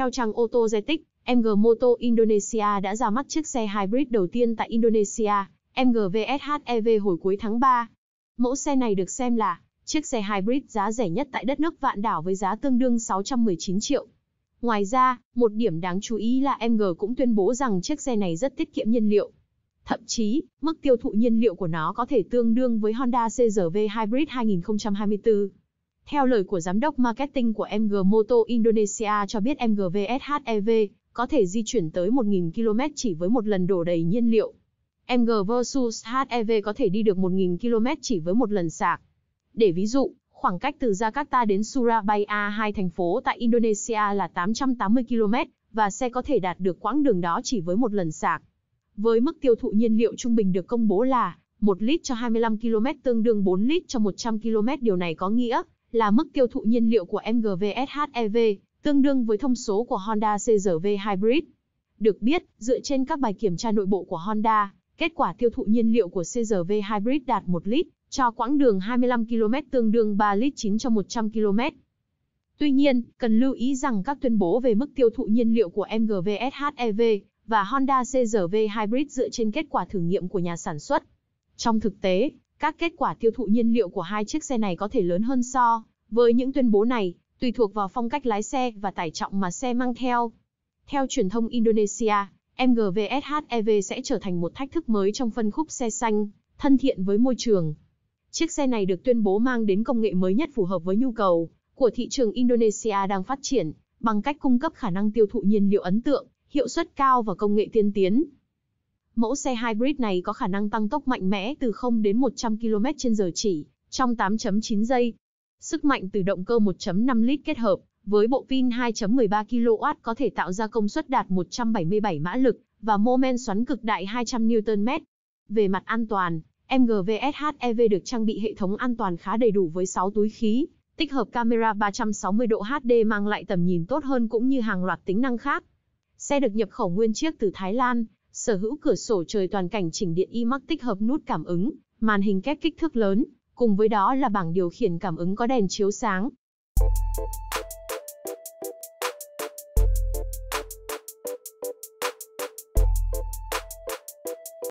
Theo trang ô tô Zetic, MG Moto Indonesia đã ra mắt chiếc xe hybrid đầu tiên tại Indonesia, MG VSHEV hồi cuối tháng 3. Mẫu xe này được xem là chiếc xe hybrid giá rẻ nhất tại đất nước vạn đảo với giá tương đương 619 triệu. Ngoài ra, một điểm đáng chú ý là MG cũng tuyên bố rằng chiếc xe này rất tiết kiệm nhiên liệu. Thậm chí, mức tiêu thụ nhiên liệu của nó có thể tương đương với Honda CRV Hybrid 2024. Theo lời của giám đốc marketing của MG Moto Indonesia cho biết MG VSHEV có thể di chuyển tới 1.000 km chỉ với một lần đổ đầy nhiên liệu. MG versus HEV có thể đi được 1.000 km chỉ với một lần sạc. Để ví dụ, khoảng cách từ Jakarta đến Surabaya hai thành phố tại Indonesia là 880 km, và xe có thể đạt được quãng đường đó chỉ với một lần sạc. Với mức tiêu thụ nhiên liệu trung bình được công bố là 1 lít cho 25 km tương đương 4 lít cho 100 km điều này có nghĩa là mức tiêu thụ nhiên liệu của MGVS HEV, tương đương với thông số của Honda CRV Hybrid. Được biết, dựa trên các bài kiểm tra nội bộ của Honda, kết quả tiêu thụ nhiên liệu của CRV Hybrid đạt 1 lít, cho quãng đường 25 km tương đương 3 lít 9 cho 100 km. Tuy nhiên, cần lưu ý rằng các tuyên bố về mức tiêu thụ nhiên liệu của MGV HEV và Honda CRV Hybrid dựa trên kết quả thử nghiệm của nhà sản xuất. Trong thực tế, các kết quả tiêu thụ nhiên liệu của hai chiếc xe này có thể lớn hơn so với những tuyên bố này, tùy thuộc vào phong cách lái xe và tải trọng mà xe mang theo. Theo truyền thông Indonesia, MGVS HEV sẽ trở thành một thách thức mới trong phân khúc xe xanh, thân thiện với môi trường. Chiếc xe này được tuyên bố mang đến công nghệ mới nhất phù hợp với nhu cầu của thị trường Indonesia đang phát triển, bằng cách cung cấp khả năng tiêu thụ nhiên liệu ấn tượng, hiệu suất cao và công nghệ tiên tiến. Mẫu xe hybrid này có khả năng tăng tốc mạnh mẽ từ 0 đến 100 km/h chỉ trong 8.9 giây. Sức mạnh từ động cơ 1.5 lít kết hợp với bộ pin 2.13 kW có thể tạo ra công suất đạt 177 mã lực và mô men xoắn cực đại 200 Nm. Về mặt an toàn, MGVS HEV được trang bị hệ thống an toàn khá đầy đủ với 6 túi khí, tích hợp camera 360 độ HD mang lại tầm nhìn tốt hơn cũng như hàng loạt tính năng khác. Xe được nhập khẩu nguyên chiếc từ Thái Lan, sở hữu cửa sổ trời toàn cảnh chỉnh điện IMAX tích hợp nút cảm ứng, màn hình kép kích thước lớn, cùng với đó là bảng điều khiển cảm ứng có đèn chiếu sáng.